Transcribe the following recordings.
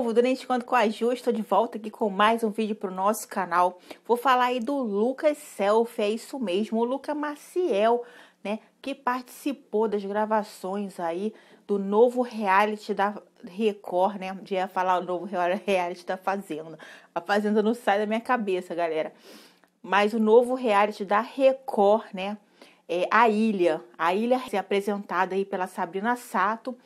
povo, durante quanto com a Ju, estou de volta aqui com mais um vídeo para o nosso canal. Vou falar aí do Lucas Selfie, é isso mesmo, o Lucas Maciel, né, que participou das gravações aí do novo reality da Record, né, de ia falar o novo reality da Fazenda. A Fazenda não sai da minha cabeça, galera. Mas o novo reality da Record, né, é A Ilha, a Ilha é apresentada aí pela Sabrina Sato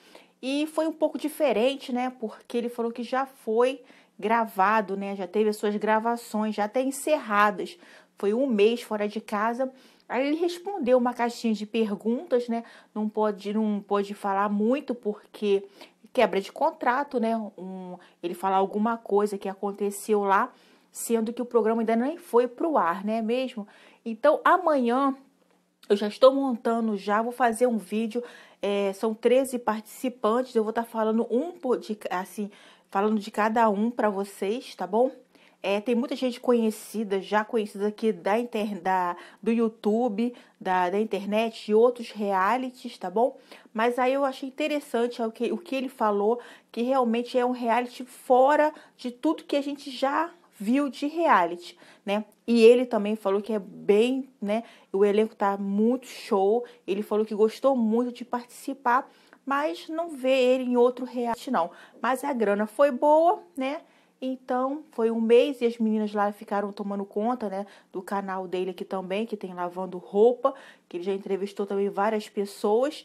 e foi um pouco diferente, né? Porque ele falou que já foi gravado, né? Já teve as suas gravações, já até encerradas. Foi um mês fora de casa. Aí ele respondeu uma caixinha de perguntas, né? Não pode, não pode falar muito porque quebra de contrato, né? Um, ele falar alguma coisa que aconteceu lá, sendo que o programa ainda nem foi para o ar, né mesmo? Então amanhã eu já estou montando já, vou fazer um vídeo. É, são 13 participantes, eu vou estar tá falando um de, assim, falando de cada um para vocês, tá bom? É, tem muita gente conhecida, já conhecida aqui da, inter, da do YouTube, da, da internet e outros realities, tá bom? Mas aí eu achei interessante é o que, o que ele falou, que realmente é um reality fora de tudo que a gente já viu de reality, né? E ele também falou que é bem, né? O elenco tá muito show. Ele falou que gostou muito de participar, mas não vê ele em outro reality não. Mas a grana foi boa, né? Então, foi um mês e as meninas lá ficaram tomando conta, né, do canal dele aqui também, que tem lavando roupa, que ele já entrevistou também várias pessoas.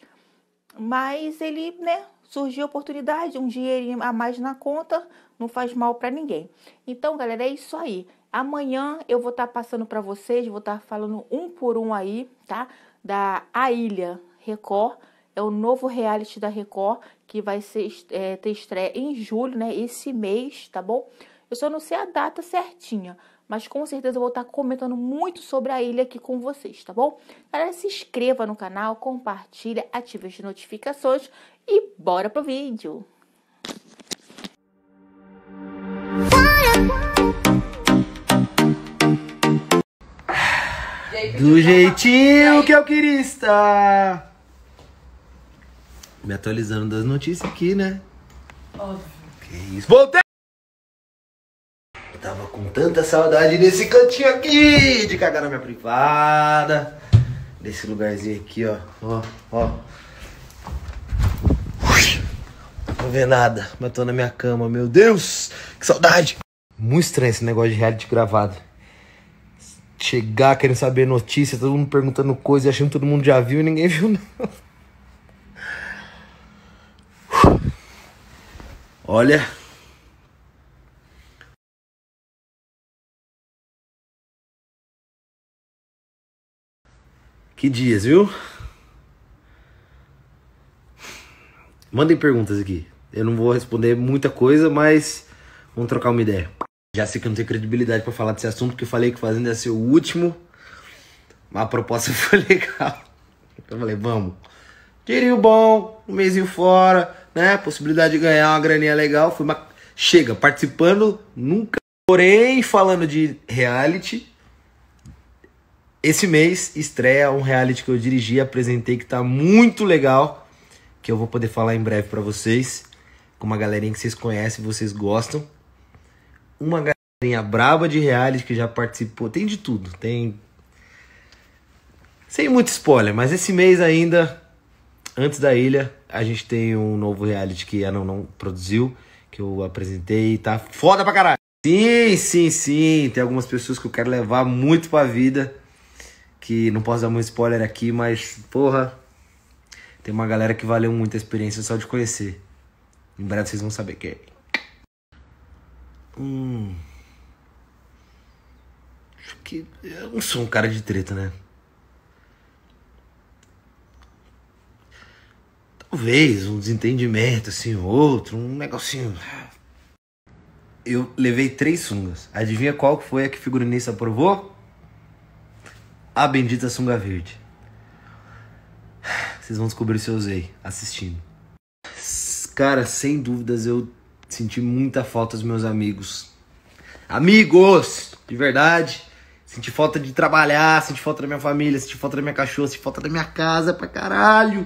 Mas ele, né, surgiu a oportunidade, um dinheirinho a mais na conta, não faz mal para ninguém. Então, galera, é isso aí. Amanhã eu vou estar tá passando para vocês, vou estar tá falando um por um aí, tá? Da A Ilha Record, é o novo reality da Record que vai ser, é, ter estreia em julho, né? Esse mês, tá bom? Eu só não sei a data certinha, mas com certeza eu vou estar comentando muito sobre a ilha aqui com vocês, tá bom? Galera, se inscreva no canal, compartilha, ative as notificações e bora pro vídeo! Do jeitinho que eu queria estar. Me atualizando das notícias aqui, né? Óbvio. Que isso. Voltei! tava com tanta saudade desse cantinho aqui, de cagar na minha privada. Desse lugarzinho aqui, ó. Ó, ó. Não vê nada, mas tô na minha cama, meu Deus, que saudade. Muito estranho esse negócio de reality gravado. Chegar querendo saber notícia, todo mundo perguntando coisa, achando que todo mundo já viu e ninguém viu, não. Olha, Que dias, viu? Mandem perguntas aqui. Eu não vou responder muita coisa, mas vamos trocar uma ideia. Já sei que eu não tenho credibilidade para falar desse assunto, porque eu falei que fazendo ia ser o último. Mas a proposta foi legal. Eu falei, vamos. Tirinho bom, um mêsinho fora, né? Possibilidade de ganhar uma graninha legal. Fui uma... Chega, participando, nunca. Porém, falando de reality, esse mês estreia um reality que eu dirigi e apresentei que tá muito legal, que eu vou poder falar em breve para vocês, com uma galerinha que vocês conhecem, vocês gostam. Uma galerinha braba de reality que já participou, tem de tudo, tem sem muito spoiler, mas esse mês ainda antes da ilha, a gente tem um novo reality que a Não Não produziu, que eu apresentei e tá foda pra caralho. Sim, sim, sim. Tem algumas pessoas que eu quero levar muito pra vida que não posso dar muito spoiler aqui, mas, porra, tem uma galera que valeu muito a experiência só de conhecer. Em breve vocês vão saber quem é. Hum. Acho que. Eu não sou um cara de treta, né? Talvez um desentendimento, assim, outro, um negocinho. Eu levei três sungas. Adivinha qual foi a que figurinista aprovou? A Bendita Sunga Verde. Vocês vão descobrir se eu usei assistindo. Cara, sem dúvidas eu senti muita falta dos meus amigos. Amigos! De verdade. Senti falta de trabalhar, senti falta da minha família, senti falta da minha cachorra, senti falta da minha casa pra caralho.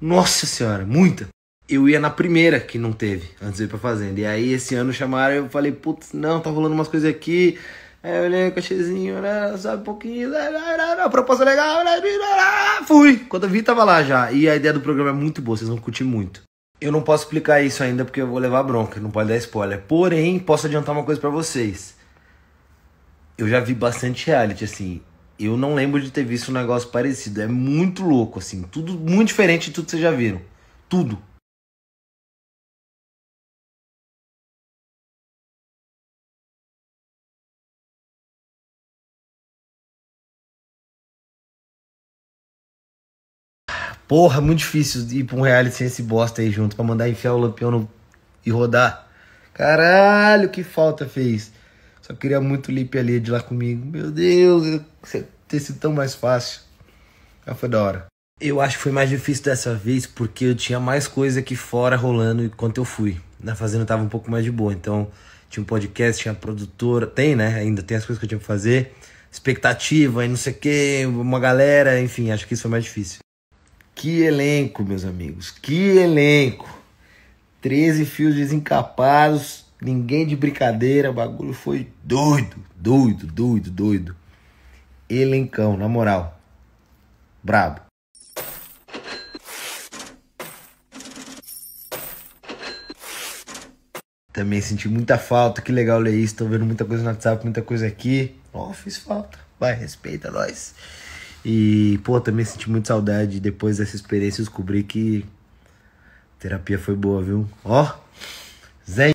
Nossa senhora, muita. Eu ia na primeira que não teve, antes de ir pra fazenda. E aí esse ano chamaram e eu falei, putz, não, tá rolando umas coisas aqui. Aí eu olhei o cachezinho, né? Sabe um pouquinho, né, né, né, proposta legal, fui. Quando eu vi, tava lá já. E a ideia do programa é muito boa, vocês vão curtir muito. Eu não posso explicar isso ainda porque eu vou levar bronca, não pode dar spoiler. Porém, posso adiantar uma coisa para vocês. Eu já vi bastante reality, assim. Eu não lembro de ter visto um negócio parecido. É muito louco, assim. Tudo muito diferente de tudo que vocês já viram. Tudo. Porra, é muito difícil ir pra um reality sem esse bosta aí junto, pra mandar enfiar o lampião no... e rodar. Caralho, que falta fez. Só queria muito o Lipe ali de lá comigo. Meu Deus, ter sido tão mais fácil. Mas foi da hora. Eu acho que foi mais difícil dessa vez porque eu tinha mais coisa aqui fora rolando enquanto eu fui. Na fazenda tava um pouco mais de boa, então tinha um podcast, tinha produtora, tem né? Ainda tem as coisas que eu tinha que fazer, expectativa e não sei o que, uma galera, enfim, acho que isso foi mais difícil. Que elenco, meus amigos, que elenco! 13 fios desencapados, ninguém de brincadeira, o bagulho foi doido, doido, doido, doido. Elencão, na moral. Brabo. Também senti muita falta, que legal ler isso, tô vendo muita coisa no WhatsApp, muita coisa aqui. Ó, oh, fiz falta. Vai, respeita nós. E, pô, também senti muito saudade. Depois dessa experiência, descobri que terapia foi boa, viu? Ó, Zé